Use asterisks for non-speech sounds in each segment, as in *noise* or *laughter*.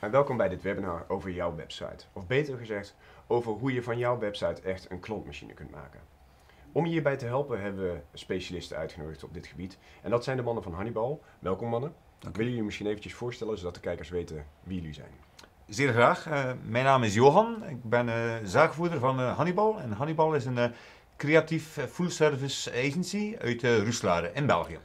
En welkom bij dit webinar over jouw website. Of beter gezegd, over hoe je van jouw website echt een klantmachine kunt maken. Om je hierbij te helpen hebben we specialisten uitgenodigd op dit gebied. En dat zijn de mannen van Hannibal. Welkom mannen. Dank Willen jullie misschien eventjes voorstellen, zodat de kijkers weten wie jullie zijn? Zeer graag. Eh, mijn naam is Johan. Ik ben uh, eh, zaakvoerder van uh, Hannibal. En Hannibal is een creatief full-service agency uit Roeslaren in België.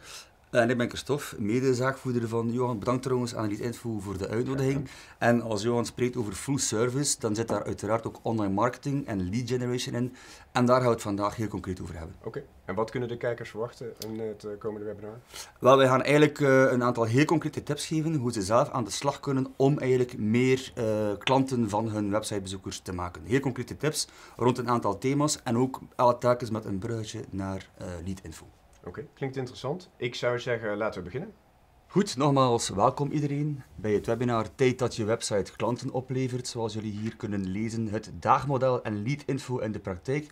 En ik ben Christophe, medezaakvoeder van Johan. Bedankt trouwens aan Info voor de uitnodiging. En als Johan spreekt over full service, dan zit daar uiteraard ook online marketing en lead generation in. En daar gaan we het vandaag heel concreet over hebben. Oké, en wat kunnen de kijkers verwachten in het eh, komende webinar? Wel, wij gaan eigenlijk eh, een aantal heel concrete tips geven hoe ze zelf aan de slag kunnen om eigenlijk meer eh, klanten van hun websitebezoekers te maken. Heel concrete tips rond een aantal thema's en ook alle telkens met een bruggetje naar uh, Lead Info. Oké, klinkt interessant. Ik zou zeggen, laten we beginnen. Goed, nogmaals welkom iedereen bij het webinar Tijd dat je website klanten oplevert. Zoals jullie hier kunnen lezen, het daagmodel en lead info in de praktijk.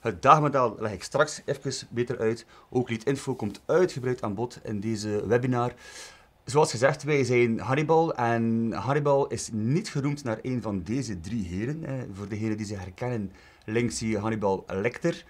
Het daagmodel leg ik straks even beter uit. Ook lead info komt uitgebreid aan bod in deze webinar. Zoals gezegd, wij zijn Hannibal en Hannibal is niet genoemd naar een van deze drie heren. Eh, voor degenen die ze herkennen, links zie je Hannibal Lecter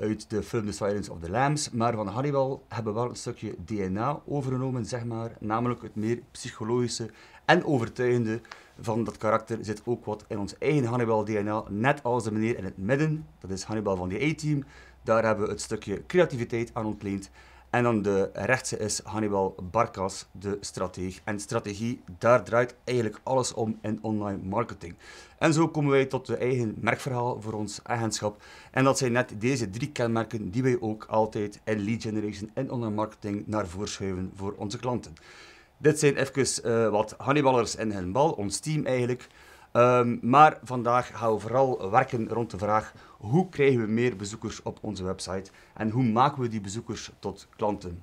uit de film The Silence of the Lambs. Maar van Hannibal hebben we wel een stukje DNA overgenomen, zeg maar. Namelijk het meer psychologische en overtuigende van dat karakter zit ook wat in ons eigen Hannibal-DNA. Net als de meneer in het midden, dat is Hannibal van de A-team. Daar hebben we het stukje creativiteit aan ontleend. En dan de rechtse is Hannibal Barkas, de strateeg. En strategie, daar draait eigenlijk alles om in online marketing. En zo komen wij tot de eigen merkverhaal voor ons agentschap. En dat zijn net deze drie kenmerken die wij ook altijd in lead generation en online marketing naar voren schuiven voor onze klanten. Dit zijn even uh, wat Hanniballers en hun bal, ons team eigenlijk. Ehm, maar vandaag gaan we vooral werken rond de vraag hoe krijgen we meer bezoekers op onze website en hoe maken we die bezoekers tot klanten.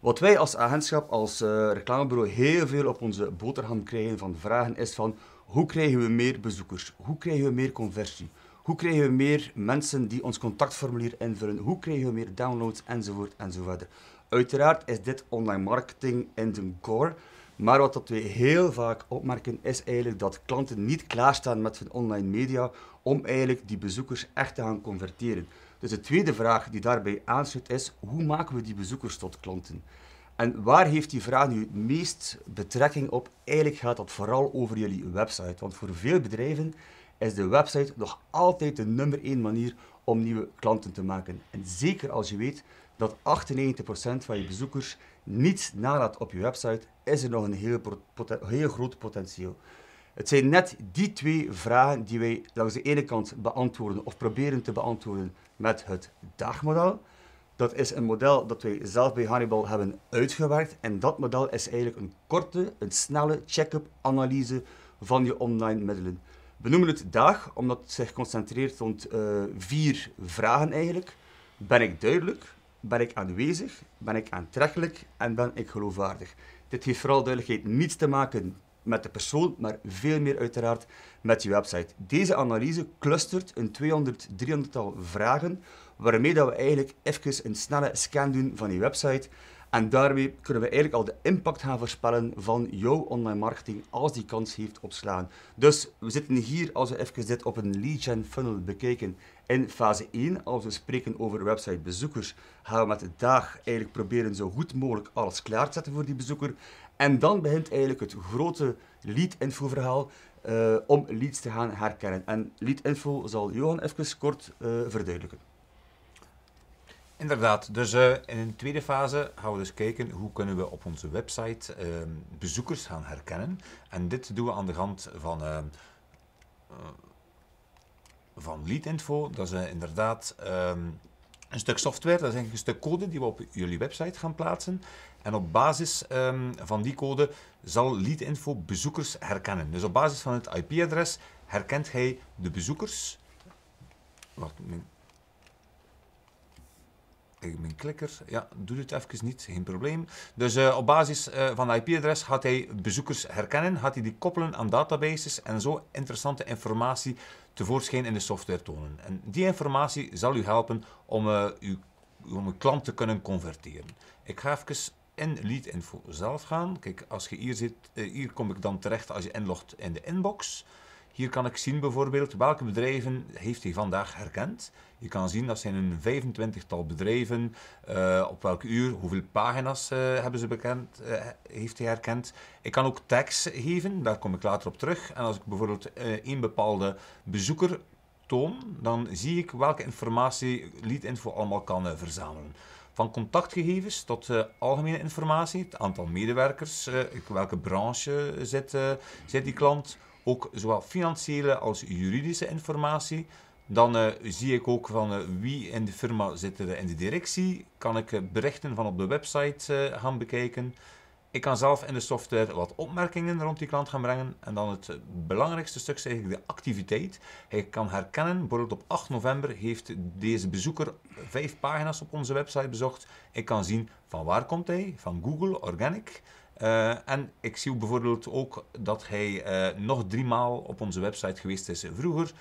Wat wij als agentschap, als eh, reclamebureau heel veel op onze boterham krijgen van vragen is van hoe krijgen we meer bezoekers? Hoe krijgen we meer conversie? Hoe krijgen we meer mensen die ons contactformulier invullen? Hoe krijgen we meer downloads? Enzovoort enzovoort. Uiteraard is dit online marketing in de core. Maar wat dat we heel vaak opmerken is eigenlijk dat klanten niet klaarstaan met hun online media om eigenlijk die bezoekers echt te gaan converteren. Dus de tweede vraag die daarbij aansluit is, hoe maken we die bezoekers tot klanten? En waar heeft die vraag nu het meest betrekking op? Eigenlijk gaat dat vooral over jullie website. Want voor veel bedrijven is de website nog altijd de nummer één manier om nieuwe klanten te maken. En zeker als je weet dat 98% van je bezoekers niets nalaat op je website, is er nog een heel, heel groot potentieel. Het zijn net die twee vragen die wij langs de ene kant beantwoorden of proberen te beantwoorden met het dagmodel. Dat is een model dat wij zelf bij Hannibal hebben uitgewerkt. En dat model is eigenlijk een korte, een snelle check-up analyse van je online middelen. We noemen het DAAG, omdat het zich concentreert rond eh, vier vragen eigenlijk. Ben ik duidelijk? Ben ik aanwezig? Ben ik aantrekkelijk? En ben ik geloofwaardig? Dit heeft vooral duidelijkheid niets te maken met de persoon, maar veel meer uiteraard met je website. Deze analyse clustert een 200, 300-tal vragen waarmee dat we eigenlijk even een snelle scan doen van je website. En daarmee kunnen we eigenlijk al de impact gaan voorspellen van jouw online marketing als die kans heeft op slaan. Dus we zitten hier, als we even dit op een lead gen funnel bekijken, in fase 1, als we spreken over websitebezoekers, gaan we met de dag eigenlijk proberen zo goed mogelijk alles klaar te zetten voor die bezoeker. En dan begint eigenlijk het grote lead-info-verhaal eh, om leads te gaan herkennen. En lead-info zal Johan even kort eh, verduidelijken. Inderdaad, dus eh, in een tweede fase gaan we dus kijken hoe kunnen we op onze website ehm, bezoekers gaan herkennen. En dit doen we aan de hand van, uh, van lead Dat is eh, inderdaad ehm, een stuk software, dat is eigenlijk een stuk code die we op jullie website gaan plaatsen. En op basis van die code zal LeadInfo bezoekers herkennen. Dus op basis van het IP-adres herkent hij de bezoekers. Wacht, tegen mijn klikker. Ja, doe het even niet, geen probleem. Dus eh, op basis eh, van de IP-adres gaat hij bezoekers herkennen, gaat hij die koppelen aan databases en zo interessante informatie tevoorschijn in de software tonen. En die informatie zal u helpen om, uh, uw, uw klant te kunnen converteren. Ik ga even in lead info zelf gaan. Kijk, als je hier zit, eh, hier kom ik dan terecht als je inlogt in de inbox. Hier kan ik zien bijvoorbeeld welke bedrijven heeft hij vandaag herkend. Je kan zien dat zijn een 25-tal bedrijven, uh, op welk uur, hoeveel pagina's eh, hebben ze bekend, eh, heeft hij herkend. Ik kan ook tags geven, daar kom ik later op terug. En als ik bijvoorbeeld één bepaalde bezoeker toon, dan zie ik welke informatie lead-info allemaal kan verzamelen van contactgegevens tot algemene informatie, het aantal medewerkers, uh, welke branche zit, zit die klant, ook zowel financiële als juridische informatie. Dan eh, zie ik ook van eh, wie in de firma zit er in de directie. Kan ik eh, berichten van op de website gaan bekijken. Ik kan zelf in de software wat opmerkingen rond die klant gaan brengen. En dan het belangrijkste stuk is eigenlijk de activiteit. Ik kan herkennen, bijvoorbeeld op 8 november heeft deze bezoeker vijf pagina's op onze website bezocht. Ik kan zien van waar komt hij, van Google, Organic. Eh, en ik zie bijvoorbeeld ook dat hij eh, nog drie maal op onze website geweest is vroeger.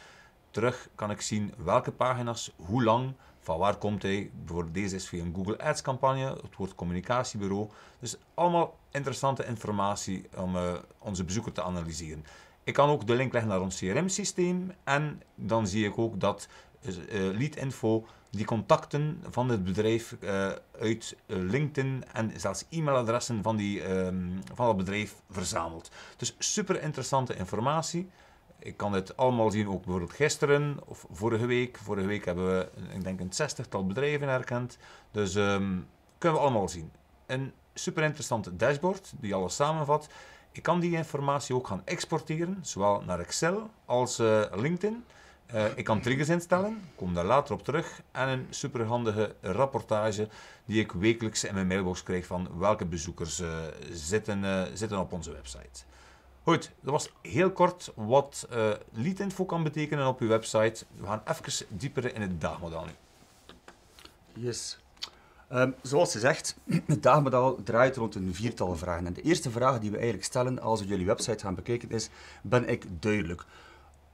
Terug kan ik zien welke pagina's, hoe lang, van waar komt hij. Bijvoorbeeld deze is via een Google Ads campagne, het woord communicatiebureau. Dus allemaal interessante informatie om eh, onze bezoeker te analyseren. Ik kan ook de link leggen naar ons CRM-systeem en dan zie ik ook dat eh, Lead-info, die contacten van het bedrijf eh, uit eh, LinkedIn en zelfs e-mailadressen van, die, ehm, van dat bedrijf verzamelt. Dus super interessante informatie. Ik kan het allemaal zien, ook bijvoorbeeld gisteren of vorige week. Vorige week hebben we, ik denk, een zestigtal bedrijven herkend. Dus um, kunnen we allemaal zien. Een super interessant dashboard die alles samenvat. Ik kan die informatie ook gaan exporteren, zowel naar Excel als LinkedIn. Eh, ik kan triggers instellen, kom daar later op terug. En een superhandige rapportage die ik wekelijks in mijn mailbox krijg van welke bezoekers eh, zitten, eh, zitten op onze website. Goed, dat was heel kort wat lead info kan betekenen op uw website. We gaan even dieper in het dagmodel nu. Yes. Um, zoals gezegd, *clears throat* het dagmodel draait rond een viertal vragen. En de eerste vraag die we eigenlijk stellen als we jullie website gaan bekijken is, ben ik duidelijk?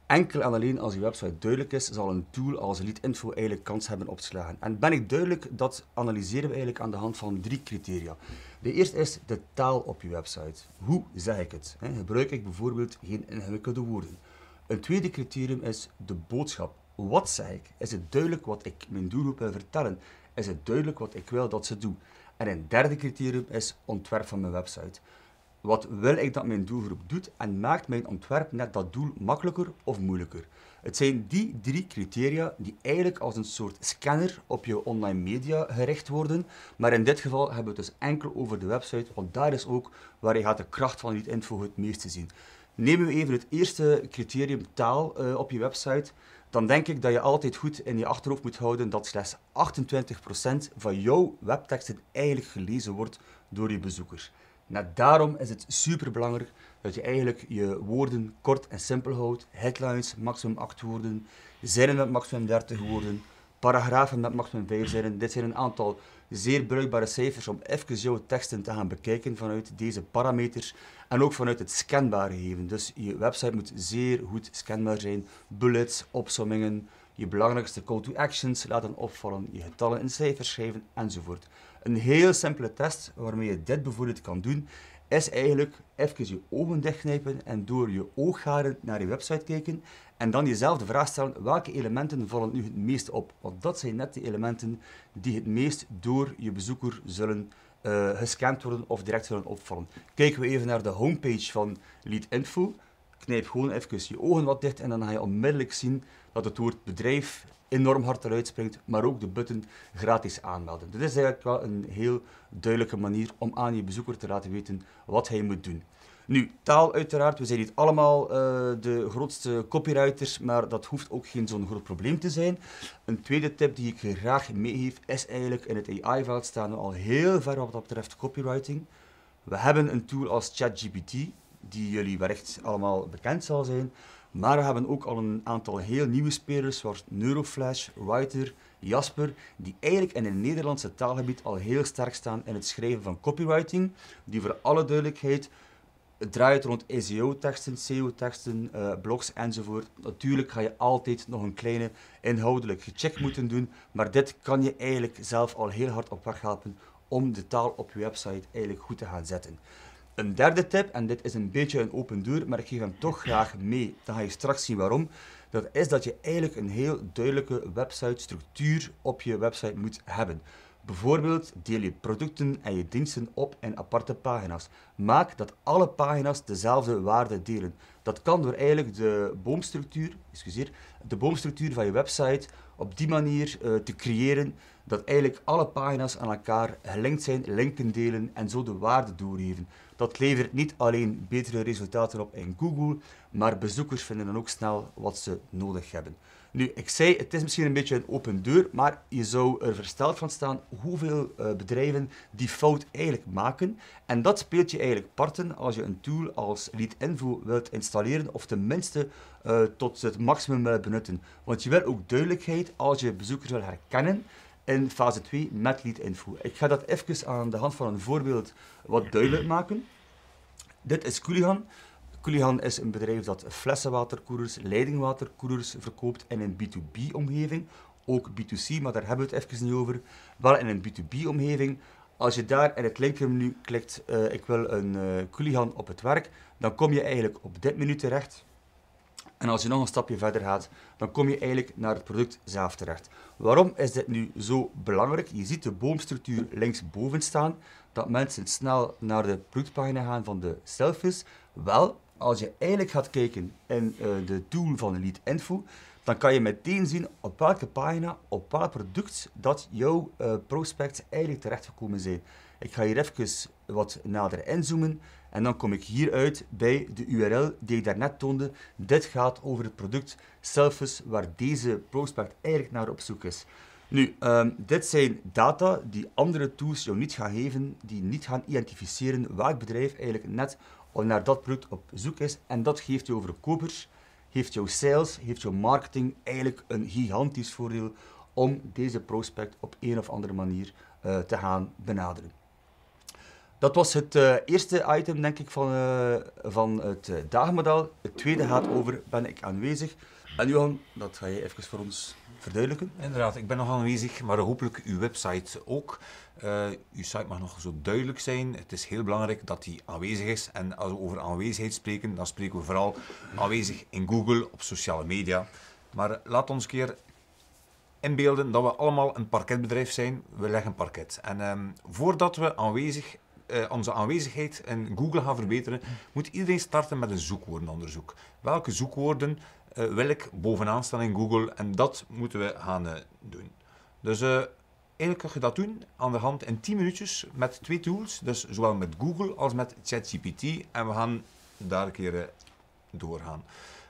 Enkel en alleen als je website duidelijk is, zal een tool als Lead Info eigenlijk kans hebben op te slagen. En ben ik duidelijk, dat analyseren we eigenlijk aan de hand van drie criteria. De eerste is de taal op je website. Hoe zeg ik het? Gebruik ik bijvoorbeeld geen ingewikkelde woorden? Een tweede criterium is de boodschap. Wat zeg ik? Is het duidelijk wat ik mijn doelgroep wil vertellen? Is het duidelijk wat ik wil dat ze doen? En een derde criterium is ontwerp van mijn website. Wat wil ik dat mijn doelgroep doet en maakt mijn ontwerp net dat doel makkelijker of moeilijker? Het zijn die drie criteria die eigenlijk als een soort scanner op je online media gericht worden. Maar in dit geval hebben we het dus enkel over de website, want daar is ook waar je gaat de kracht van die info het meeste zien. Nemen we even het eerste criterium taal eh, op je website, dan denk ik dat je altijd goed in je achterhoofd moet houden dat slechts 28% van jouw webteksten eigenlijk gelezen wordt door je bezoekers. Nou, daarom is het superbelangrijk dat je eigenlijk je woorden kort en simpel houdt. Headlines, maximum 8 woorden. Zinnen met maximum 30 woorden. Paragrafen met maximum 5 zinnen. Dit zijn een aantal zeer bruikbare cijfers om even jouw teksten te gaan bekijken vanuit deze parameters en ook vanuit het scanbaar geven. Dus je website moet zeer goed scanbaar zijn. Bullets, opsommingen, je belangrijkste call-to-actions laten opvallen, je getallen in cijfers schrijven enzovoort. Een heel simpele test waarmee je dit bijvoorbeeld kan doen, is eigenlijk even je ogen dichtknijpen en door je ooggaren naar je website kijken en dan jezelf de vraag stellen welke elementen vallen nu het meest op. Want dat zijn net de elementen die het meest door je bezoeker zullen eh, gescand worden of direct zullen opvallen. Kijken we even naar de homepage van Lead Info. Knijp gewoon even je ogen wat dicht en dan ga je onmiddellijk zien dat het woord bedrijf enorm hard eruit springt, maar ook de button gratis aanmelden. Dit is eigenlijk wel een heel duidelijke manier om aan je bezoeker te laten weten wat hij moet doen. Nu, taal uiteraard, we zijn niet allemaal eh, de grootste copywriters, maar dat hoeft ook geen zo'n groot probleem te zijn. Een tweede tip die ik graag meegeef is eigenlijk, in het AI-veld staan we al heel ver wat dat betreft copywriting. We hebben een tool als ChatGPT, die jullie wellicht allemaal bekend zal zijn. Maar we hebben ook al een aantal heel nieuwe spelers zoals Neuroflash, Writer, Jasper, die eigenlijk in het Nederlandse taalgebied al heel sterk staan in het schrijven van copywriting, die voor alle duidelijkheid draait rond SEO-teksten, SEO-teksten, eh, blogs enzovoort. Natuurlijk ga je altijd nog een kleine inhoudelijke check moeten doen, maar dit kan je eigenlijk zelf al heel hard op weg helpen om de taal op je website eigenlijk goed te gaan zetten. Een derde tip, en dit is een beetje een open deur, maar ik geef hem toch graag mee. Dan ga je straks zien waarom. Dat is dat je eigenlijk een heel duidelijke website-structuur op je website moet hebben. Bijvoorbeeld deel je producten en je diensten op in aparte pagina's. Maak dat alle pagina's dezelfde waarde delen. Dat kan door eigenlijk de boomstructuur, excuseer, de boomstructuur van je website op die manier eh, te creëren dat eigenlijk alle pagina's aan elkaar gelinkt zijn, linken delen en zo de waarde doorgeven. Dat levert niet alleen betere resultaten op in Google, maar bezoekers vinden dan ook snel wat ze nodig hebben. Nu, ik zei, het is misschien een beetje een open deur, maar je zou er versteld van staan hoeveel eh, bedrijven die fout eigenlijk maken. En dat speelt je eigenlijk parten als je een tool als Lead Info wilt installeren, of tenminste eh, tot het maximum wilt benutten. Want je wil ook duidelijkheid als je bezoekers wil herkennen in fase 2 met liedinfo. Ik ga dat even aan de hand van een voorbeeld wat duidelijk maken. Dit is Culihan. Culihan is een bedrijf dat flessenwaterkoelers, leidingwaterkoelers verkoopt in een B2B-omgeving. Ook B2C, maar daar hebben we het even niet over. Wel in een B2B-omgeving. Als je daar in het menu klikt, eh, ik wil een uh, op het werk, dan kom je eigenlijk op dit menu terecht. En als je nog een stapje verder gaat, dan kom je eigenlijk naar het product zelf terecht. Waarom is dit nu zo belangrijk? Je ziet de boomstructuur linksboven staan, dat mensen snel naar de productpagina gaan van de selfies. Wel, als je eigenlijk gaat kijken in eh, de tool van Lead Info, dan kan je meteen zien op welke pagina, op welk product dat jouw eh, prospects eigenlijk terecht gekomen zijn. Ik ga hier even wat nader inzoomen. En dan kom ik hier uit bij de URL die ik daarnet toonde. Dit gaat over het product Selfus, waar deze prospect eigenlijk naar op zoek is. Nu, ehm, dit zijn data die andere tools jou niet gaan geven, die niet gaan identificeren welk bedrijf eigenlijk net naar dat product op zoek is. En dat geeft over kopers, heeft jouw sales, heeft jouw marketing eigenlijk een gigantisch voordeel om deze prospect op een of andere manier eh, te gaan benaderen. Dat was het eh, eerste item, denk ik, van, eh, van het eh, dagmodel. Het tweede gaat over, ben ik aanwezig? En Johan, dat ga je even voor ons verduidelijken. Inderdaad, ik ben nog aanwezig, maar hopelijk uw website ook. uw site mag nog zo duidelijk zijn. Het is heel belangrijk dat die aanwezig is. En als we over aanwezigheid spreken, dan spreken we vooral aanwezig in Google, op sociale media. Maar laat ons een keer inbeelden dat we allemaal een parketbedrijf zijn. We leggen parket. En ehm, voordat we aanwezig eh, onze aanwezigheid in Google gaan verbeteren, moet iedereen starten met een zoekwoordenonderzoek. Welke zoekwoorden uh, eh, wil ik bovenaan staan in Google? En dat moeten we gaan eh, doen. Dus eigenlijk kun je dat doen aan de hand in 10 minuutjes met twee tools. Dus zowel met Google als met ChatGPT. En we gaan daar een keer doorgaan.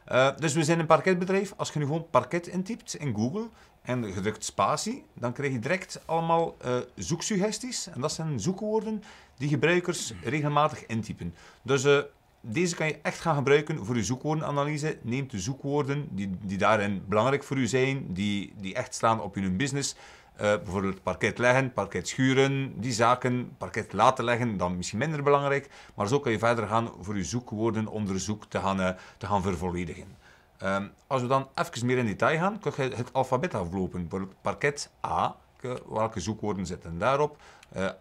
Eh, dus we zijn een parketbedrijf. Als je nu gewoon parket intypt in Google en gedrukt spatie, dan krijg je direct allemaal eh, zoeksuggesties. En dat zijn zoekwoorden die gebruikers regelmatig intypen. Dus eh, deze kan je echt gaan gebruiken voor je zoekwoordenanalyse. Neem de zoekwoorden die, die daarin belangrijk voor u zijn, die, die echt staan op je business. Eh, bijvoorbeeld parket leggen, parket schuren, die zaken, parket laten leggen, dan misschien minder belangrijk. Maar zo kan je verder gaan voor je zoekwoordenonderzoek te gaan, eh, te gaan vervolledigen. Ehm, als we dan even meer in detail gaan, kun je het alfabet aflopen. Bijvoorbeeld parket A, eh, welke zoekwoorden zitten daarop?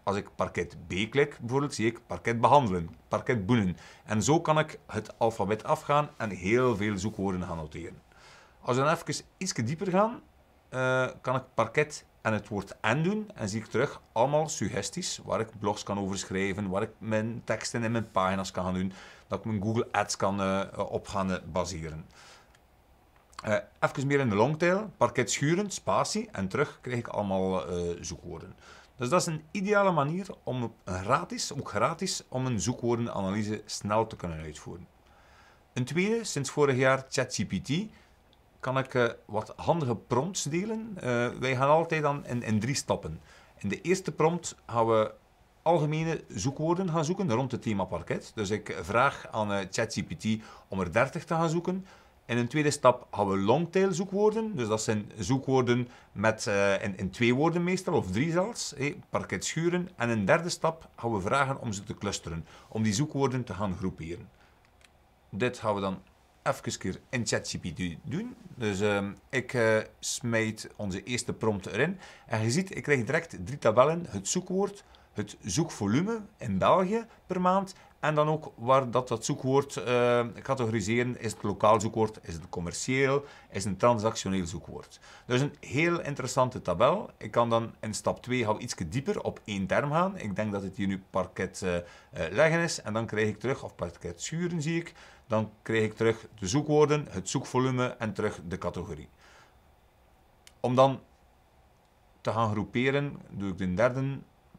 als ik parket B klik, bijvoorbeeld, zie ik parket behandelen, parket boenen. En zo kan ik het alfabet afgaan en heel veel zoekwoorden gaan noteren. Als we dan even iets dieper gaan, kan ik parket en het woord en doen. En zie ik terug allemaal suggesties waar ik blogs kan overschrijven, waar ik mijn teksten en mijn pagina's kan doen, dat ik mijn Google Ads kan eh, eh, op gaan eh, baseren. Uh, even meer in de longtail, parket schuren, spatie en terug krijg ik allemaal zoekwoorden. Dus dat is een ideale manier om gratis, ook gratis, om een zoekwoordenanalyse snel te kunnen uitvoeren. Een tweede, sinds vorig jaar ChatGPT, kan ik eh, wat handige prompts delen. Eh, wij gaan altijd dan in, in, drie stappen. In de eerste prompt gaan we algemene zoekwoorden gaan zoeken rond het thema parket. Dus ik vraag aan eh, ChatGPT om er 30 te gaan zoeken. In een tweede stap gaan we longtail zoekwoorden. Dus dat zijn zoekwoorden met, in, in, twee woorden meestal, of drie zelfs. Hey, parket schuren. En in een derde stap gaan we vragen om ze te clusteren. Om die zoekwoorden te gaan groeperen. Dit gaan we dan even keer in ChatGPT doen. Dus ehm, ik uh, eh, smijt onze eerste prompt erin. En je ziet, ik krijg direct drie tabellen. Het zoekwoord, het zoekvolume in België per maand en dan ook waar dat, dat zoekwoord eh, categoriseren. Is het lokaal zoekwoord? Is het commercieel? Is het een transactioneel zoekwoord? Dus een heel interessante tabel. Ik kan dan in stap 2 ietske iets dieper op één term gaan. Ik denk dat het hier nu parket uh, leggen is. En dan krijg ik terug, of parket schuren zie ik. Dan krijg ik terug de zoekwoorden, het zoekvolume en terug de categorie. Om dan te gaan groeperen doe ik de derde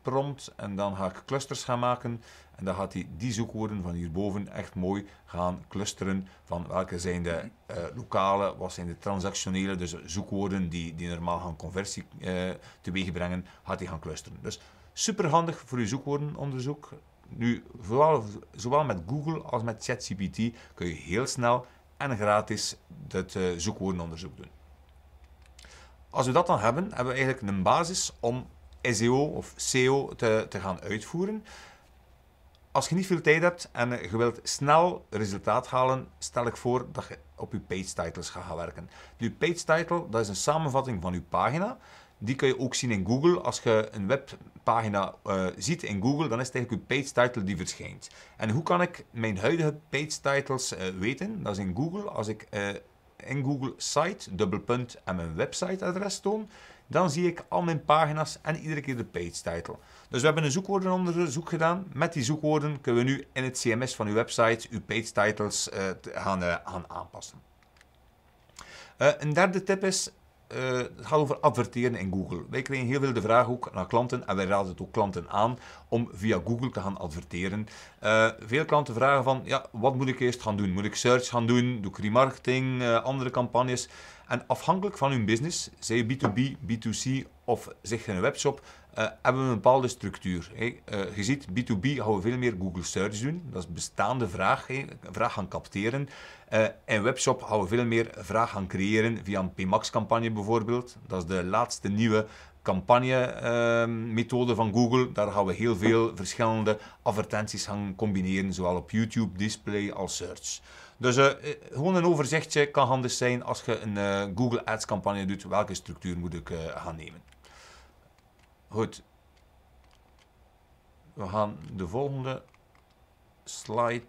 prompt en dan ga ik clusters gaan maken. En dan gaat hij die zoekwoorden van hierboven echt mooi gaan clusteren van welke zijn de eh, lokale, wat zijn de transactionele, dus zoekwoorden die, die normaal gaan conversie uh, teweeg brengen, gaat hij gaan clusteren. Dus super handig voor je zoekwoordenonderzoek. Nu, vooral, zowel met Google als met ChatGPT kun je heel snel en gratis het eh, zoekwoordenonderzoek doen. Als we dat dan hebben, hebben we eigenlijk een basis om SEO of SEO te, te gaan uitvoeren. Als je niet veel tijd hebt en je wilt snel resultaat halen, stel ik voor dat je op je page titles gaat gaan werken. Je page title, dat is een samenvatting van je pagina. Die kun je ook zien in Google. Als je een webpagina eh, ziet in Google, dan is het eigenlijk je page title die verschijnt. En hoe kan ik mijn huidige page titles eh, weten? Dat is in Google. Als ik eh, in Google site, dubbelpunt en mijn websiteadres toon, dan zie ik al mijn pagina's en iedere keer de page title. Dus we hebben een zoekwoordenonderzoek gedaan. Met die zoekwoorden kunnen we nu in het CMS van uw website uw page titles eh, eh, gaan, aanpassen. Uh, een derde tip is, uh, het gaat over adverteren in Google. Wij kregen heel veel de vraag ook naar klanten en wij raden het ook klanten aan om via Google te gaan adverteren. Eh, veel klanten vragen van, ja, wat moet ik eerst gaan doen? Moet ik search gaan doen? Doe ik remarketing? Eh, andere campagnes? En afhankelijk van hun business, zij B2B, B2C of zich een webshop, uh, hebben we een bepaalde structuur. Eh, je ziet, B2B houden we veel meer Google Search doen. Dat is bestaande vraag, vraag gaan capteren. Uh, eh, in webshop gaan we veel meer vraag gaan creëren via een PMAX-campagne bijvoorbeeld. Dat is de laatste nieuwe campagne ehm, methode van Google. Daar gaan we heel veel verschillende advertenties gaan combineren, zowel op YouTube, display als search. Dus gewoon een overzichtje kan handig zijn als je een Google Ads campagne doet. Welke structuur moet ik gaan nemen? Goed. We gaan de volgende slide,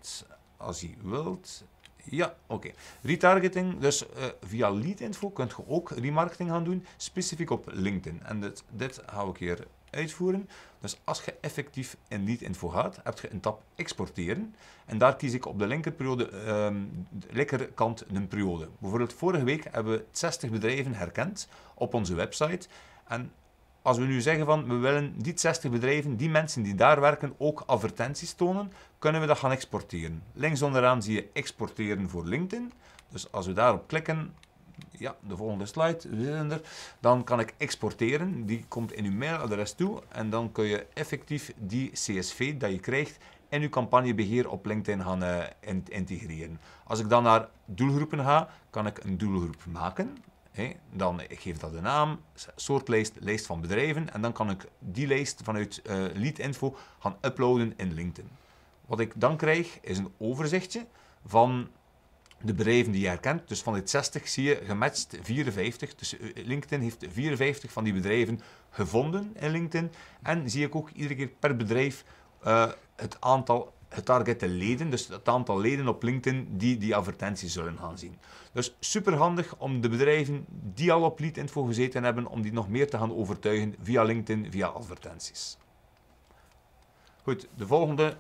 als je wilt. Ja, oké. Retargeting, dus eh, via lead-info kunt je ook remarketing gaan doen, specifiek op LinkedIn. En dit, dit ga ik hier uitvoeren. Dus als je effectief in lead-info gaat, heb je een tab exporteren. En daar kies ik op de linkerperiode, um, de linkerkant een periode. Bijvoorbeeld vorige week hebben we 60 bedrijven herkend op onze website. En als we nu zeggen van we willen die 60 bedrijven, die mensen die daar werken, ook advertenties tonen, kunnen we dat gaan exporteren. Links onderaan zie je exporteren voor LinkedIn. Dus als we daarop klikken, ja, de volgende slide, dan kan ik exporteren. Die komt in uw mailadres toe en dan kun je effectief die CSV dat je krijgt in uw campagnebeheer op LinkedIn gaan eh, integreren. Als ik dan naar doelgroepen ga, kan ik een doelgroep maken dan ik geef dat een naam, soortlijst, lijst van bedrijven. En dan kan ik die lijst vanuit eh, Lead Info gaan uploaden in LinkedIn. Wat ik dan krijg is een overzichtje van de bedrijven die je herkent. Dus van dit 60 zie je gematcht 54. Dus eh, LinkedIn heeft 54 van die bedrijven gevonden in LinkedIn. En zie ik ook iedere keer per bedrijf eh, het aantal het de leden, dus het aantal leden op LinkedIn die die advertenties zullen gaan zien. Dus super handig om de bedrijven die al op leadinfo gezeten hebben, om die nog meer te gaan overtuigen via LinkedIn, via advertenties. Goed, de volgende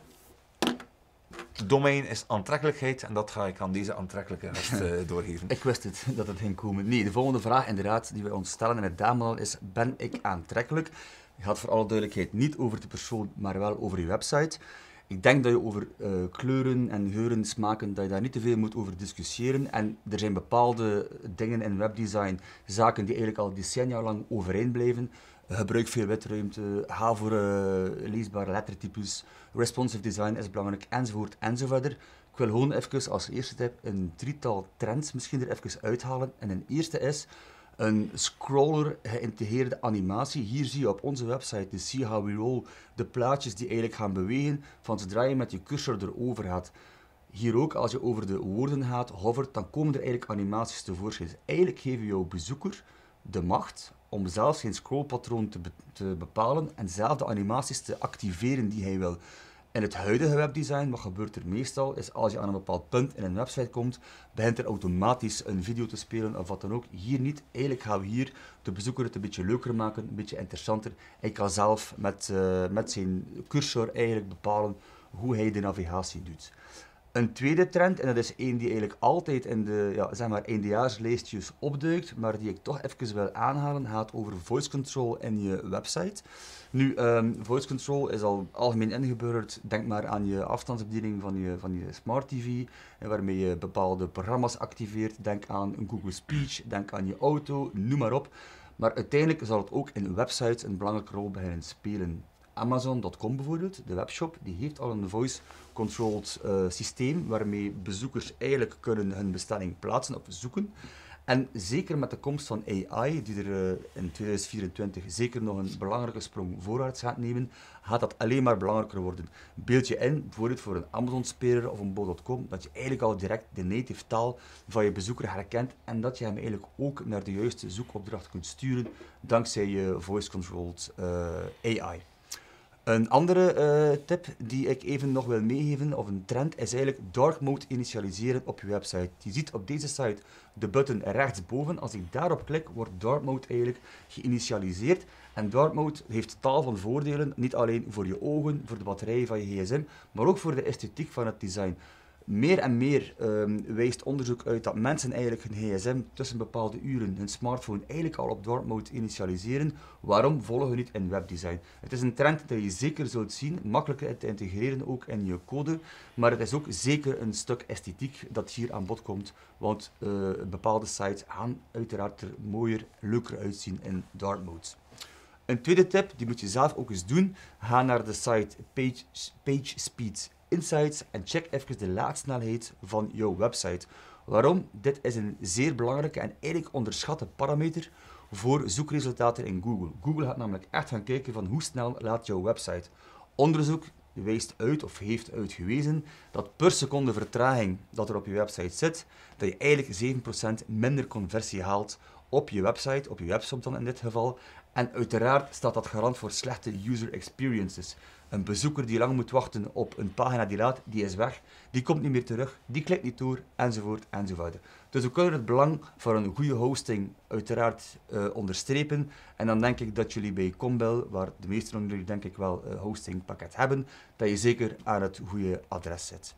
domein is aantrekkelijkheid en dat ga ik aan deze aantrekkelijke gast eh, *laughs* doorgeven. ik wist het, dat het ging komen. Nee, de volgende vraag inderdaad die wij ons stellen in het damenal is, ben ik aantrekkelijk? Het gaat voor alle duidelijkheid niet over de persoon, maar wel over je website. Ik denk dat je over eh, kleuren en geuren, smaken, dat je daar niet te veel moet over discussiëren. En er zijn bepaalde dingen in webdesign, zaken die eigenlijk al decennia lang overeind blijven. Gebruik veel witruimte, ga voor eh, leesbare lettertypes, responsive design is belangrijk, enzovoort enzovoort. Ik wil gewoon even als eerste tip een drietal trends misschien er even uithalen. En een eerste is, een scroller geïntegreerde animatie. Hier zie je op onze website de See How We Roll de plaatjes die eigenlijk gaan bewegen van zodra je met je cursor erover gaat. Hier ook, als je over de woorden gaat, hovert, dan komen er eigenlijk animaties tevoorschijn. eigenlijk geven jouw bezoeker de macht om zelfs zijn scrollpatroon te, te bepalen en zelf de animaties te activeren die hij wil. In het huidige webdesign, wat gebeurt er meestal, is als je aan een bepaald punt in een website komt, begint er automatisch een video te spelen of wat dan ook. Hier niet. Eigenlijk gaan we hier de bezoeker het een beetje leuker maken, een beetje interessanter. Hij kan zelf met, eh, met zijn cursor eigenlijk bepalen hoe hij de navigatie doet. Een tweede trend, en dat is één die eigenlijk altijd in de ja, zeg maar opduikt, maar die ik toch even wil aanhalen, gaat over voice control in je website. Nu, ehm, voice control is al algemeen ingeburgerd. Denk maar aan je afstandsbediening van je, van je smart TV, waarmee je bepaalde programma's activeert. Denk aan Google Speech, denk aan je auto, noem maar op. Maar uiteindelijk zal het ook in websites een belangrijke rol beginnen spelen. Amazon.com bijvoorbeeld, de webshop, die heeft al een voice controlled eh, systeem waarmee bezoekers eigenlijk kunnen hun bestelling plaatsen of zoeken. En zeker met de komst van AI, die er eh, in 2024 zeker nog een belangrijke sprong voorwaarts gaat nemen, gaat dat alleen maar belangrijker worden. Beeld je in, bijvoorbeeld voor een Amazon-speler of een bol.com, dat je eigenlijk al direct de native taal van je bezoeker herkent en dat je hem eigenlijk ook naar de juiste zoekopdracht kunt sturen dankzij je voice-controlled eh, AI. Een andere eh, tip die ik even nog wil meegeven, of een trend, is eigenlijk dark mode initialiseren op je website. Je ziet op deze site de button rechtsboven. Als ik daarop klik, wordt dark mode eigenlijk geïnitialiseerd. En dark mode heeft tal van voordelen, niet alleen voor je ogen, voor de batterij van je gsm, maar ook voor de esthetiek van het design. Meer en meer um, wijst onderzoek uit dat mensen eigenlijk hun gsm tussen bepaalde uren, hun smartphone, eigenlijk al op dark mode initialiseren. Waarom volgen we niet in webdesign? Het is een trend dat je zeker zult zien, makkelijker te integreren ook in je code. Maar het is ook zeker een stuk esthetiek dat hier aan bod komt. Want eh, bepaalde sites gaan uiteraard er mooier, leuker uitzien in dark mode. Een tweede tip, die moet je zelf ook eens doen. Ga naar de site Page, insights en check even de laadsnelheid van jouw website. Waarom? Dit is een zeer belangrijke en eigenlijk onderschatte parameter voor zoekresultaten in Google. Google gaat namelijk echt gaan kijken van hoe snel laat jouw website. Onderzoek wijst uit of heeft uitgewezen dat per seconde vertraging dat er op je website zit, dat je eigenlijk 7% minder conversie haalt op je website, op je webshop dan in dit geval. En uiteraard staat dat garant voor slechte user experiences. Een bezoeker die lang moet wachten op een pagina die laat, die is weg, die komt niet meer terug, die klikt niet door, enzovoort, enzovoort. Dus we kunnen het belang van een goede hosting uiteraard eh, onderstrepen. En dan denk ik dat jullie bij Combel, waar de meesten van jullie denk ik wel een eh, hostingpakket hebben, dat je zeker aan het goede adres zit.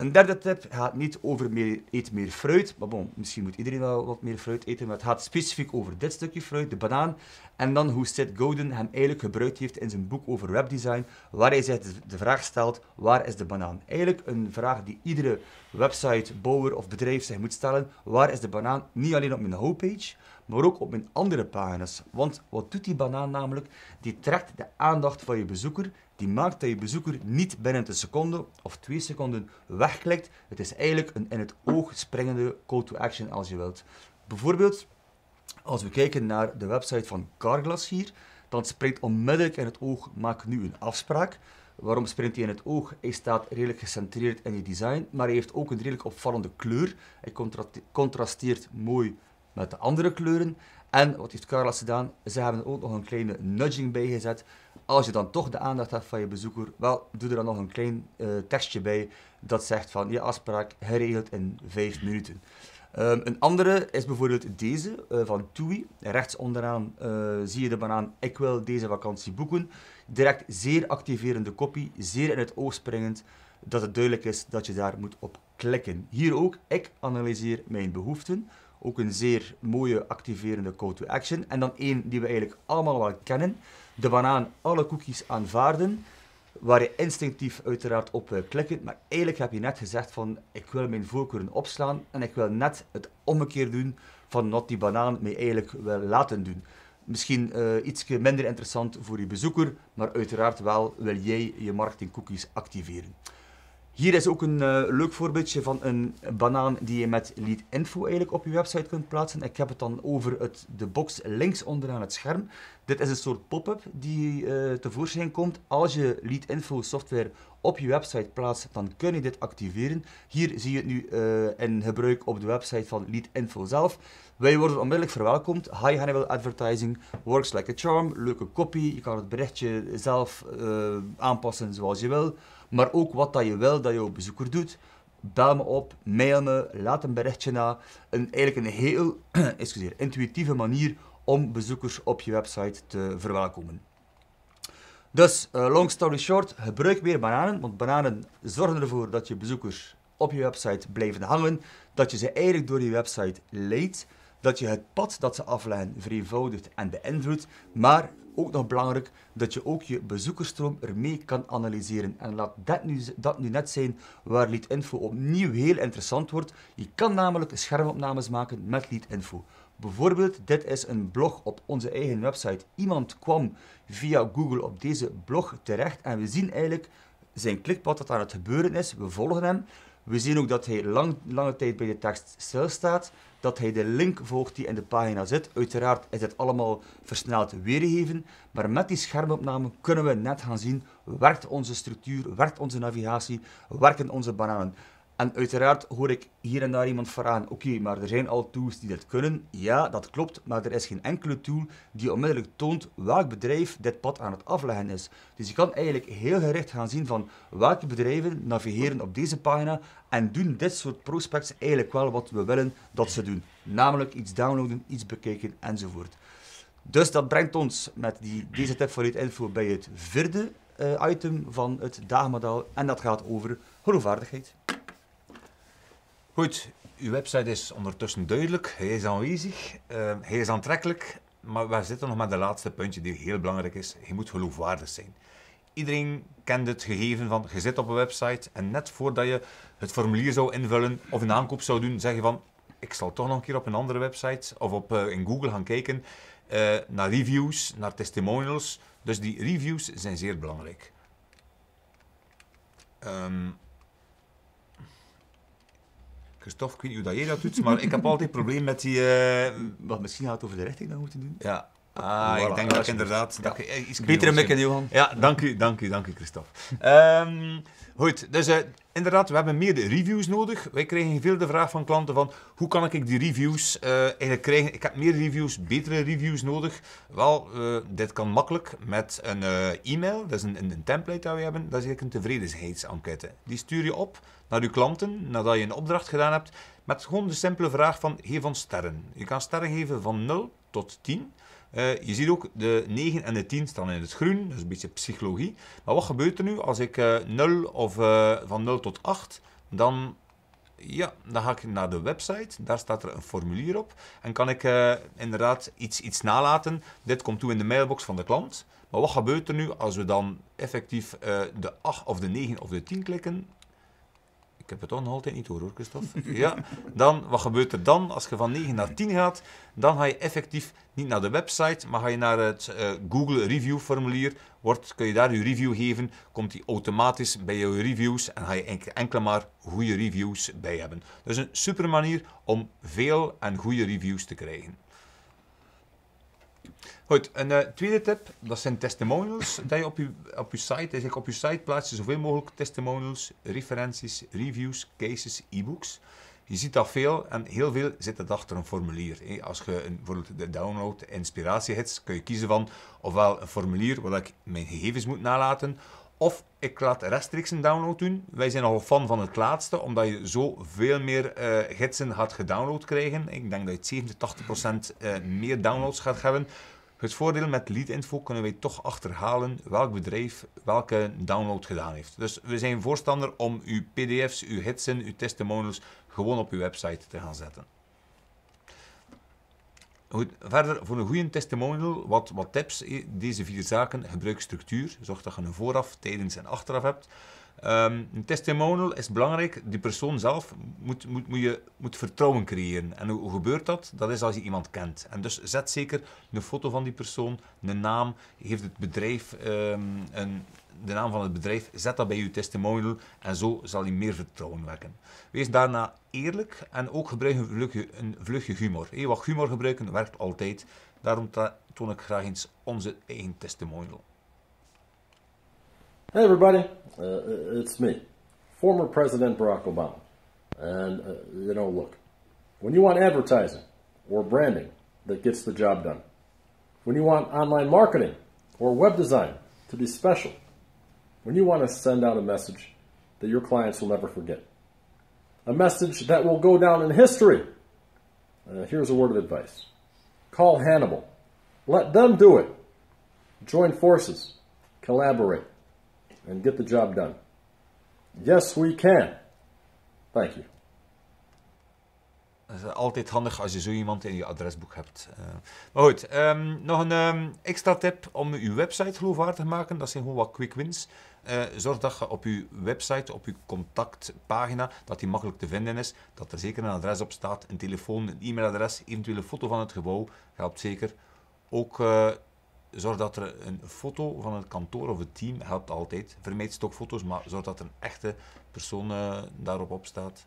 Een derde tip gaat niet over meer, eet meer fruit. Maar misschien moet iedereen wel wat meer fruit eten. Maar het gaat specifiek over dit stukje fruit, de banaan. En dan hoe Seth Godin hem eigenlijk gebruikt heeft in zijn boek over webdesign. Waar hij zich de vraag stelt, waar is de banaan? Eigenlijk een vraag die iedere websitebouwer of bedrijf zich moet stellen. Waar is de banaan? Niet alleen op mijn homepage, maar ook op mijn andere pagina's. Want wat doet die banaan namelijk? Die trekt de aandacht van je bezoeker die maakt dat je bezoeker niet binnen een seconde of twee seconden wegklikt. Het is eigenlijk een in het oog springende call to action als je wilt. Bijvoorbeeld, als we kijken naar de website van Carglass hier, dan springt onmiddellijk in het oog maak nu een afspraak. Waarom springt hij in het oog? Hij staat redelijk gecentreerd in je design, maar hij heeft ook een redelijk opvallende kleur. Hij contrasteert mooi met de andere kleuren. En wat heeft Carlos gedaan? Ze hebben ook nog een kleine nudging bijgezet, als je dan toch de aandacht hebt van je bezoeker, wel, doe er dan nog een klein uh, tekstje bij dat zegt van je afspraak geregeld in vijf minuten. Ehm, een andere is bijvoorbeeld deze eh, van TUI. Rechts onderaan eh, zie je de banaan Ik wil deze vakantie boeken. Direct zeer activerende kopie, zeer in het oog springend, dat het duidelijk is dat je daar moet op klikken. Hier ook, ik analyseer mijn behoeften. Ook een zeer mooie activerende call to action. En dan één die we eigenlijk allemaal wel kennen. De banaan alle cookies aanvaarden. Waar je instinctief uiteraard op eh, klikt. Maar eigenlijk heb je net gezegd van ik wil mijn voorkeuren opslaan. En ik wil net het omgekeerd doen van wat die banaan mij eigenlijk wil laten doen. Misschien eh, iets minder interessant voor je bezoeker, maar uiteraard wel wil jij je marketingcookies activeren. Hier is ook een eh, leuk voorbeeldje van een banaan die je met lead info eigenlijk op je website kunt plaatsen. Ik heb het dan over het, de box links onderaan het scherm. Dit is een soort pop-up die eh, tevoorschijn komt. Als je lead info software op je website plaatst, dan kun je dit activeren. Hier zie je het nu eh, in gebruik op de website van lead info zelf. Wij worden onmiddellijk verwelkomd. Hi Hannibal Advertising, works like a charm, leuke copy. Je kan het berichtje zelf aanpassen zoals je wil maar ook wat dat je wil dat jouw bezoeker doet. Bel me op, mail me, laat een berichtje na. Een, eigenlijk een heel *clears throat* excuseer, intuïtieve manier om bezoekers op je website te verwelkomen. Dus, eh, long story short, gebruik meer bananen, want bananen zorgen ervoor dat je bezoekers op je website blijven hangen, dat je ze eigenlijk door je website leidt dat je het pad dat ze afleggen vereenvoudigt en beïnvloedt, maar ook nog belangrijk dat je ook je bezoekersstroom ermee kan analyseren. En laat dat nu, dat nu net zijn waar Leadinfo opnieuw heel interessant wordt. Je kan namelijk schermopnames maken met Leadinfo. Bijvoorbeeld, dit is een blog op onze eigen website. Iemand kwam via Google op deze blog terecht en we zien eigenlijk zijn klikpad dat aan het gebeuren is. We volgen hem. We zien ook dat hij lang, lange tijd bij de tekst stilstaat dat hij de link volgt die in de pagina zit. Uiteraard is het allemaal versneld weergegeven, maar met die schermopname kunnen we net gaan zien, werkt onze structuur, werkt onze navigatie, werken onze bananen. En uiteraard hoor ik hier en daar iemand vragen: oké, maar er zijn al tools die dit kunnen. Ja, dat klopt, maar er is geen enkele tool die onmiddellijk toont welk bedrijf dit pad aan het afleggen is. Dus je kan eigenlijk heel gericht gaan zien van welke bedrijven navigeren op deze pagina en doen dit soort prospects eigenlijk wel wat we willen dat ze doen. Namelijk iets downloaden, iets bekijken enzovoort. Dus dat brengt ons met die, deze tip je info bij het vierde eh, item van het dagmodel en dat gaat over geloofwaardigheid. Goed, uw website is ondertussen duidelijk. Hij is aanwezig, ehm, hij is aantrekkelijk. Maar we zitten nog met de laatste puntje die heel belangrijk is. Je moet geloofwaardig zijn. Iedereen kent het gegeven van je zit op een website en net voordat je het formulier zou invullen of een aankoop zou doen, zeg je van ik zal toch nog een keer op een andere website of op, eh, in Google gaan kijken eh, naar reviews, naar testimonials. Dus die reviews zijn zeer belangrijk. Ehm, Christophe, ik weet niet hoe dat jij dat doet, maar ik heb altijd een probleem met die... Uh... Wat misschien gaat het over de richting dan moeten doen. Ja, Ah, ik denk dat ik inderdaad... Ja. Dat Betere eh, mikken, Johan. Ja, dank u, dank u, dank u, Christophe. Ehm, goed, dus eh, inderdaad, we hebben meer de reviews nodig. Wij krijgen veel de vraag van klanten van, hoe kan ik die reviews eh, eigenlijk krijgen? Ik heb meer reviews, betere reviews nodig. Wel, dit kan makkelijk met een e-mail. Dat is een, een, template dat we hebben. Dat is eigenlijk een tevredenheidsenquête. Die stuur je op naar je klanten, nadat je een opdracht gedaan hebt, met gewoon de simpele vraag van, geef ons sterren. Je kan sterren geven van 0 tot 10. Uh, je ziet ook de 9 en de 10 staan in het groen, dus een beetje psychologie. Maar wat gebeurt er nu als ik uh, eh, 0 of uh, van 0 tot 8, dan, ja, dan ga ik naar de website, daar staat er een formulier op. En kan ik inderdaad iets, iets nalaten. Dit komt toe in de mailbox van de klant. Maar wat gebeurt er nu als we dan effectief de 8 of de 9 of de 10 klikken? Ik heb het toch nog altijd niet door hoor, Christophe. Ja, dan, wat gebeurt er dan als je van 9 naar 10 gaat? Dan ga je effectief niet naar de website, maar ga je naar het eh, Google Review formulier. Wordt, kun je daar je review geven, komt die automatisch bij jouw reviews en ga je enkele maar goede reviews bij hebben. Dus een super manier om veel en goede reviews te krijgen. Goed, een eh, tweede tip, dat zijn testimonials dat je op je, op je site, eigenlijk op je site plaats je zoveel mogelijk testimonials, referenties, reviews, cases, e-books. Je ziet dat veel en heel veel zit dat achter een formulier. Als je een, bijvoorbeeld de download inspiratie inspiratiehits, kun je kiezen van ofwel een formulier waar ik mijn gegevens moet nalaten, of ik laat rechtstreeks een download doen. Wij zijn al fan van het laatste, omdat je zo veel meer uh, gidsen gaat gedownload krijgen. Ik denk dat je 70-80% uh, eh, meer downloads gaat hebben het voordeel met lead-info kunnen wij toch achterhalen welk bedrijf welke download gedaan heeft. Dus we zijn voorstander om uw pdf's, uw hitsen, uw testimonials gewoon op uw website te gaan zetten. Goed, verder, voor een goede testimonial, wat, wat tips. Eh, deze vier zaken. Gebruik structuur. Zorg dat je een vooraf, tijdens en achteraf hebt. Ehm, een testimonial is belangrijk. Die persoon zelf moet, moet, moet, je, moet vertrouwen creëren. En hoe, gebeurt dat? Dat is als je iemand kent. En dus zet zeker een foto van die persoon, een naam, geeft het bedrijf ehm, een, de naam van het bedrijf, zet dat bij je testimonial en zo zal hij meer vertrouwen wekken. Wees daarna eerlijk en ook gebruik een vlugje, een humor. Hey, wat humor gebruiken werkt altijd. Daarom toon ik graag eens onze eigen testimonial. Hey, everybody, uh, uh, it's me, former President Barack Obama. And, uh, you know, look, when you want advertising or branding that gets the job done, when you want online marketing or web design to be special, when you want to send out a message that your clients will never forget, a message that will go down in history, uh, here's a word of advice call Hannibal, let them do it, join forces, collaborate. and get the job done. Yes, we can. Thank you. Het is altijd handig als je zo iemand in je adresboek hebt. Eh, maar goed, ehm, nog een ehm, extra tip om je website geloofwaardig te maken. Dat zijn gewoon wat quick wins. Eh, zorg dat je op je website, op je contactpagina, dat die makkelijk te vinden is. Dat er zeker een adres op staat, een telefoon, een e-mailadres, eventueel een foto van het gebouw. Helpt zeker. Ook... Eh, zorg dat er een foto van het kantoor of het team helpt altijd. Vermijd stokfoto's, maar zorg dat er een echte persoon eh, daarop op staat.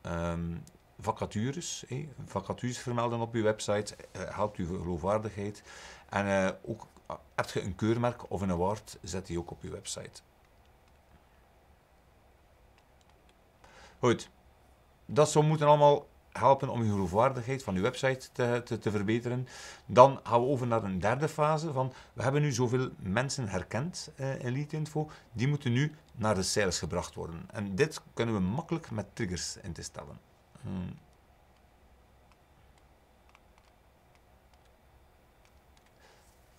Ehm, vacatures, vacatures vermelden op je website, uh, helpt je geloofwaardigheid. En eh, ook, heb je een keurmerk of een award, zet die ook op je website. Goed, dat zou moeten allemaal helpen om je geloofwaardigheid van je website te, te, te, verbeteren. Dan gaan we over naar een derde fase van we hebben nu zoveel mensen herkend eh, in Elite Info, die moeten nu naar de sales gebracht worden. En dit kunnen we makkelijk met triggers in te stellen. Hmm.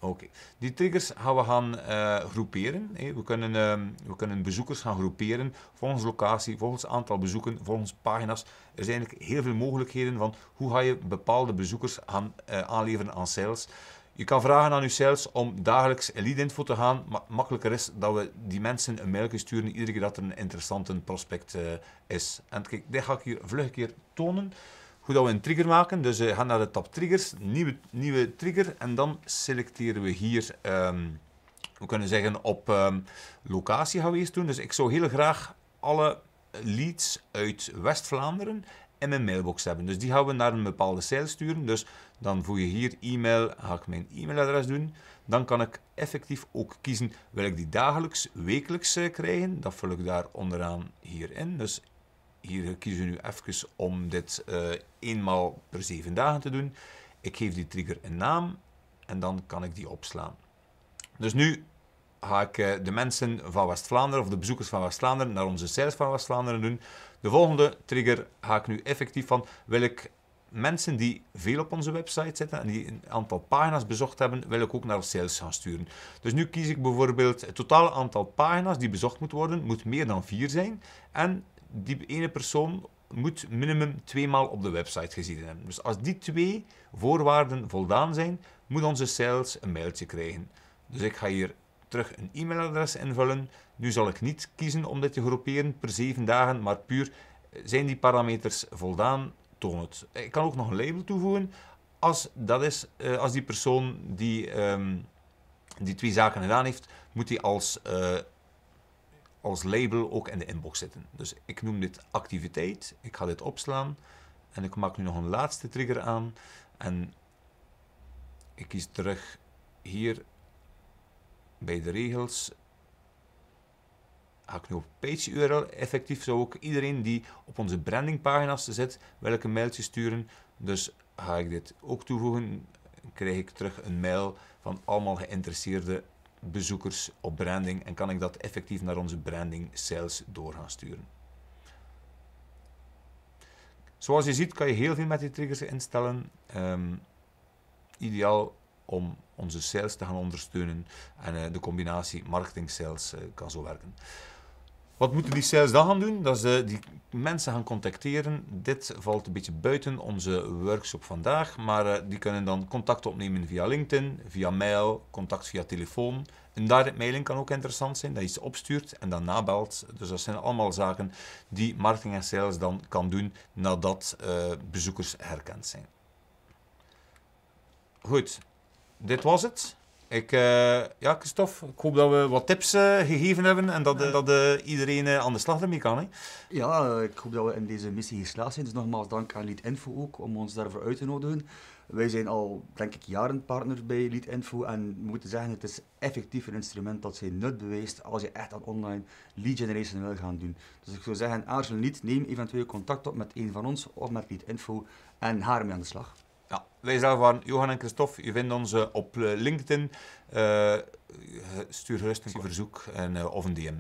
Oké. Die triggers gaan we gaan eh, groeperen. we, kunnen, ehm, we kunnen bezoekers gaan groeperen volgens locatie, volgens aantal bezoeken, volgens pagina's. Er zijn eigenlijk heel veel mogelijkheden van hoe ga je bepaalde bezoekers gaan eh, aanleveren aan sales. Je kan vragen aan je sales om dagelijks lead-info te gaan, maar makkelijker is dat we die mensen een mail sturen iedere keer dat er een interessante prospect eh, is. En kijk, dit ga ik hier vlug een keer tonen hoe dat we een trigger maken. Dus we eh, gaan naar de tab triggers, nieuwe, nieuwe trigger en dan selecteren we hier... Ehm, we kunnen zeggen op ehm, locatie gaan we eerst doen. Dus ik zou heel graag alle leads uit West-Vlaanderen in mijn mailbox hebben. Dus die gaan we naar een bepaalde cel sturen. Dus dan voeg je hier e-mail, ga ik mijn e-mailadres doen. Dan kan ik effectief ook kiezen, wil ik die dagelijks, wekelijks eh, krijgen? Dat vul ik daar onderaan hier in. Dus hier eh, kiezen we nu even om dit uh, eenmaal per zeven dagen te doen. Ik geef die trigger een naam en dan kan ik die opslaan. Dus nu ga ik eh, de mensen van West-Vlaanderen of de bezoekers van West-Vlaanderen naar onze sales van West-Vlaanderen doen. De volgende trigger ga ik nu effectief van wil ik mensen die veel op onze website zitten en die een aantal pagina's bezocht hebben, wil ik ook naar sales gaan sturen. Dus nu kies ik bijvoorbeeld het totale aantal pagina's die bezocht moet worden, moet meer dan 4 zijn. En die ene persoon moet minimum twee maal op de website gezien hebben. Dus als die twee voorwaarden voldaan zijn, moet onze sales een mailtje krijgen. Dus ik ga hier terug een e-mailadres invullen. Nu zal ik niet kiezen om dit te groeperen per zeven dagen, maar puur eh, zijn die parameters voldaan, toon het. Ik kan ook nog een label toevoegen als, dat is, eh, als die persoon die, ehm, die twee zaken gedaan heeft, moet hij als eh, als label ook in de inbox zitten. Dus ik noem dit activiteit, ik ga dit opslaan en ik maak nu nog een laatste trigger aan en ik kies terug hier bij de regels ga ik nu op page URL. Effectief zou ook iedereen die op onze brandingpagina's zit, welke mailtje sturen. Dus ga ik dit ook toevoegen. Krijg ik terug een mail van allemaal geïnteresseerde bezoekers op branding en kan ik dat effectief naar onze branding sales door gaan sturen. Zoals je ziet kan je heel veel met die triggers instellen. Ehm, ideaal om onze sales te gaan ondersteunen en eh, de combinatie marketing-sales eh, kan zo werken. Wat moeten die sales dan gaan doen? Dat ze die mensen gaan contacteren. Dit valt een beetje buiten onze workshop vandaag, maar eh, die kunnen dan contact opnemen via LinkedIn, via mail, contact via telefoon. Een direct mailing kan ook interessant zijn, dat je ze opstuurt en dan nabelt. Dus dat zijn allemaal zaken die marketing en sales dan kan doen nadat eh, bezoekers herkend zijn. Goed, dit was het. Ik, eh, ja, Christophe, ik hoop dat we wat tips eh, gegeven hebben en dat, eh, iedereen aan de slag ermee kan. Hè? Ja, ik hoop dat we in deze missie geslaagd zijn. Dus nogmaals dank aan Info ook om ons daarvoor uit te nodigen. Wij zijn al, denk ik, jaren partner bij Info en we moeten zeggen, het is effectief een instrument dat zijn nut beweest als je echt aan online lead generation wil gaan doen. Dus ik zou zeggen, aarzel niet, neem eventueel contact op met een van ons of met Info en haar mee aan de slag. Wij zelf waren Johan en Christophe. Je vindt ons eh, op eh, LinkedIn. Eh, stuur gerust een verzoek en, of een DM.